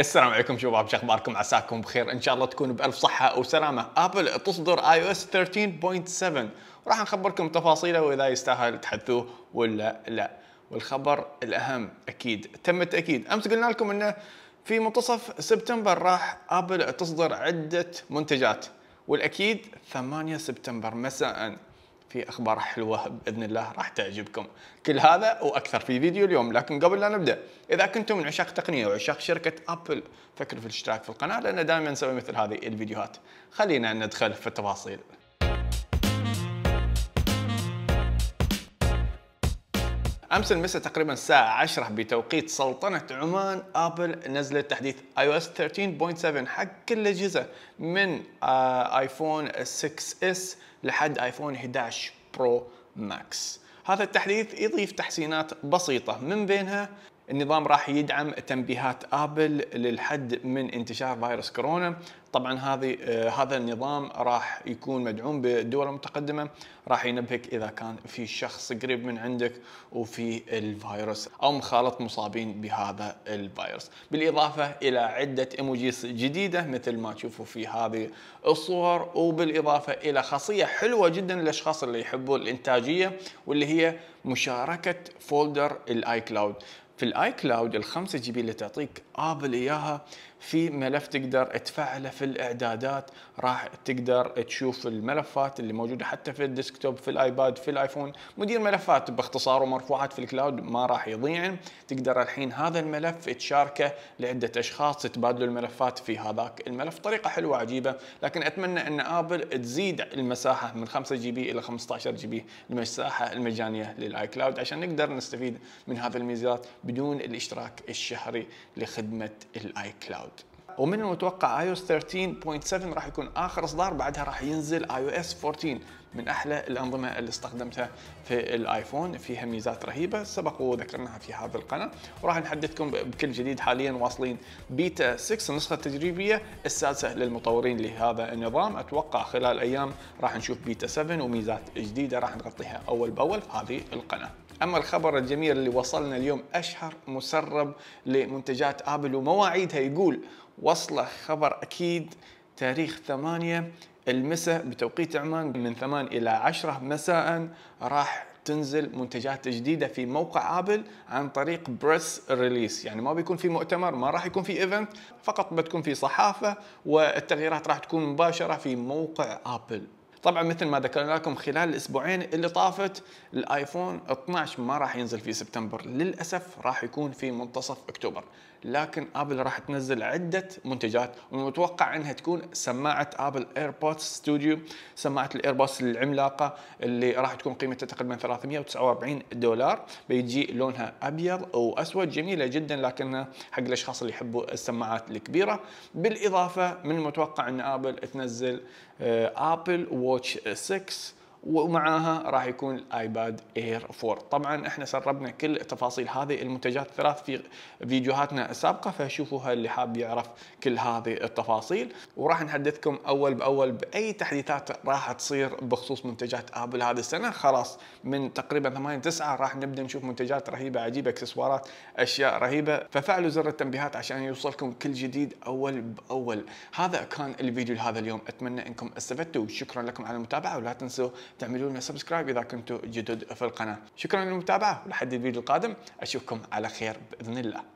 السلام عليكم شباب شو اخباركم عساكم بخير ان شاء الله تكونوا بالف صحه وسلامه ابل تصدر اي او اس 13.7 وراح نخبركم تفاصيله واذا يستاهل تحدثوه ولا لا والخبر الاهم اكيد تم التاكيد امس قلنا لكم انه في منتصف سبتمبر راح ابل تصدر عده منتجات والاكيد 8 سبتمبر مساء في اخبار حلوه باذن الله راح تعجبكم كل هذا واكثر في فيديو اليوم لكن قبل لا نبدا اذا كنتم من عشاق تقنيه وعشاق شركه ابل فكروا في الاشتراك في القناه لان دائما نسوي مثل هذه الفيديوهات خلينا ندخل في التفاصيل امس المساء تقريبا الساعه 10 بتوقيت سلطنه عمان ابل نزلت تحديث اي او اس 13.7 حق كل الاجهزه من آه، ايفون 6 اس لحد ايفون 11 برو ماكس هذا التحديث يضيف تحسينات بسيطة من بينها النظام راح يدعم تنبيهات ابل للحد من انتشار فيروس كورونا طبعا هذه آه، هذا النظام راح يكون مدعوم بالدول المتقدمه راح ينبهك اذا كان في شخص قريب من عندك وفي الفيروس او مخالط مصابين بهذا الفيروس بالاضافه الى عده ايموجيز جديده مثل ما تشوفوا في هذه الصور وبالاضافه الى خاصيه حلوه جدا للاشخاص اللي يحبوا الانتاجيه واللي هي مشاركه فولدر الاي كلاود في الاي كلاود ال 5 جي بي اللي تعطيك ابل اياها في ملف تقدر تفعله في الاعدادات راح تقدر تشوف الملفات اللي موجوده حتى في الديسكتوب في الايباد في الايفون مدير ملفات باختصار ومرفوعات في الكلاود ما راح يضيع تقدر الحين هذا الملف تشاركه لعده اشخاص تبادلوا الملفات في هذاك الملف طريقه حلوه عجيبه لكن اتمنى ان ابل تزيد المساحه من 5 جي بي الى 15 جي بي المساحه المجانيه للاي كلاود عشان نقدر نستفيد من هذه الميزات بدون الاشتراك الشهري لخدمه الاي كلاود ومن المتوقع اي او 13.7 راح يكون اخر اصدار بعدها راح ينزل اي او اس 14 من احلى الانظمه اللي استخدمتها في الايفون فيها ميزات رهيبه سبق وذكرناها في هذه القناه وراح نحدثكم بكل جديد حاليا واصلين بيتا 6 النسخه التجريبيه السادسه للمطورين لهذا النظام اتوقع خلال ايام راح نشوف بيتا 7 وميزات جديده راح نغطيها اول باول في هذه القناه اما الخبر الجميل اللي وصلنا اليوم اشهر مسرب لمنتجات ابل ومواعيدها يقول وصله خبر اكيد تاريخ 8 المساء بتوقيت عمان من 8 الى 10 مساء راح تنزل منتجات جديده في موقع ابل عن طريق بريس ريليس يعني ما بيكون في مؤتمر ما راح يكون في ايفنت فقط بتكون في صحافه والتغييرات راح تكون مباشره في موقع ابل طبعا مثل ما ذكرنا لكم خلال الاسبوعين اللي طافت الايفون 12 ما راح ينزل في سبتمبر للاسف راح يكون في منتصف اكتوبر لكن ابل راح تنزل عده منتجات ومتوقع انها تكون سماعه ابل ايربودز ستوديو سماعه الايربودز العملاقه اللي راح تكون قيمتها تقريبا 349 دولار بيجي لونها ابيض واسود جميله جدا لكنها حق الاشخاص اللي يحبوا السماعات الكبيره بالاضافه من المتوقع ان ابل تنزل آه، ابل و watch a uh, 6 ومعاها راح يكون الايباد اير 4 طبعا احنا سربنا كل تفاصيل هذه المنتجات الثلاث في فيديوهاتنا السابقه فشوفوها اللي حاب يعرف كل هذه التفاصيل وراح نحدثكم اول باول باي تحديثات راح تصير بخصوص منتجات ابل هذه السنه خلاص من تقريبا 8 9 راح نبدا نشوف منتجات رهيبه عجيبه اكسسوارات اشياء رهيبه ففعلوا زر التنبيهات عشان يوصلكم كل جديد اول باول هذا كان الفيديو لهذا اليوم اتمنى انكم استفدتوا وشكرا لكم على المتابعه ولا تنسوا تعملوا لنا سبسكرايب اذا كنتم جدد في القناه شكرا للمتابعه ولحد الفيديو القادم اشوفكم على خير باذن الله